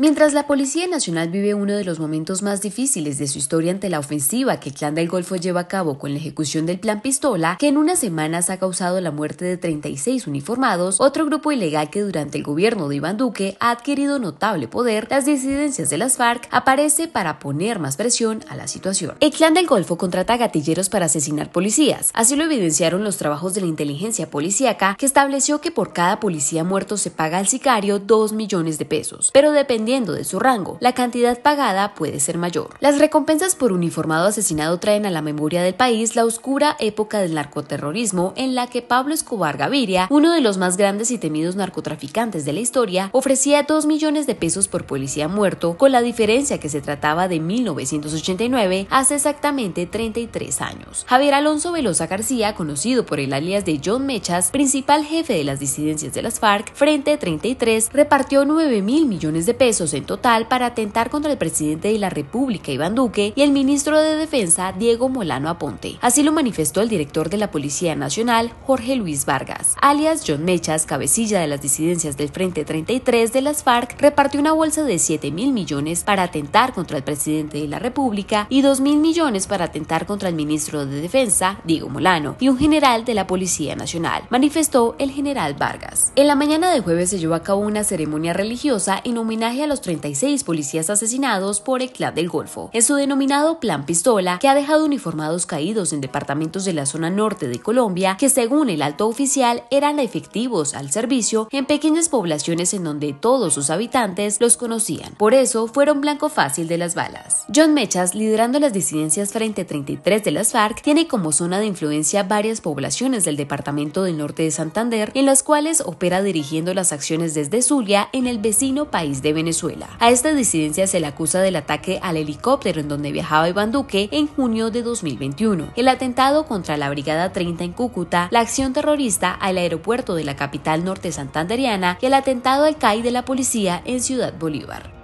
Mientras la Policía Nacional vive uno de los momentos más difíciles de su historia ante la ofensiva que el Clan del Golfo lleva a cabo con la ejecución del Plan Pistola, que en unas semanas ha causado la muerte de 36 uniformados, otro grupo ilegal que durante el gobierno de Iván Duque ha adquirido notable poder, las disidencias de las FARC, aparece para poner más presión a la situación. El Clan del Golfo contrata gatilleros para asesinar policías, así lo evidenciaron los trabajos de la inteligencia policíaca, que estableció que por cada policía muerto se paga al sicario 2 millones de pesos, pero dependiendo de su rango, la cantidad pagada puede ser mayor. Las recompensas por uniformado asesinado traen a la memoria del país la oscura época del narcoterrorismo en la que Pablo Escobar Gaviria, uno de los más grandes y temidos narcotraficantes de la historia, ofrecía 2 millones de pesos por policía muerto, con la diferencia que se trataba de 1989, hace exactamente 33 años. Javier Alonso Velosa García, conocido por el alias de John Mechas, principal jefe de las disidencias de las FARC, Frente 33, repartió 9 mil millones de pesos en total para atentar contra el presidente de la República, Iván Duque, y el ministro de Defensa, Diego Molano Aponte. Así lo manifestó el director de la Policía Nacional, Jorge Luis Vargas. Alias John Mechas, cabecilla de las disidencias del Frente 33 de las FARC, repartió una bolsa de 7 mil millones para atentar contra el presidente de la República y 2 mil millones para atentar contra el ministro de Defensa, Diego Molano, y un general de la Policía Nacional, manifestó el general Vargas. En la mañana de jueves se llevó a cabo una ceremonia religiosa en homenaje a los 36 policías asesinados por el clan del Golfo. En su denominado Plan Pistola, que ha dejado uniformados caídos en departamentos de la zona norte de Colombia, que según el alto oficial eran efectivos al servicio en pequeñas poblaciones en donde todos sus habitantes los conocían. Por eso fueron blanco fácil de las balas. John Mechas, liderando las disidencias frente 33 de las FARC, tiene como zona de influencia varias poblaciones del departamento del norte de Santander, en las cuales opera dirigiendo las acciones desde Zulia en el vecino país de Venezuela. A esta disidencia se le acusa del ataque al helicóptero en donde viajaba Iván Duque en junio de 2021, el atentado contra la Brigada 30 en Cúcuta, la acción terrorista al aeropuerto de la capital norte santandereana y el atentado al CAI de la policía en Ciudad Bolívar.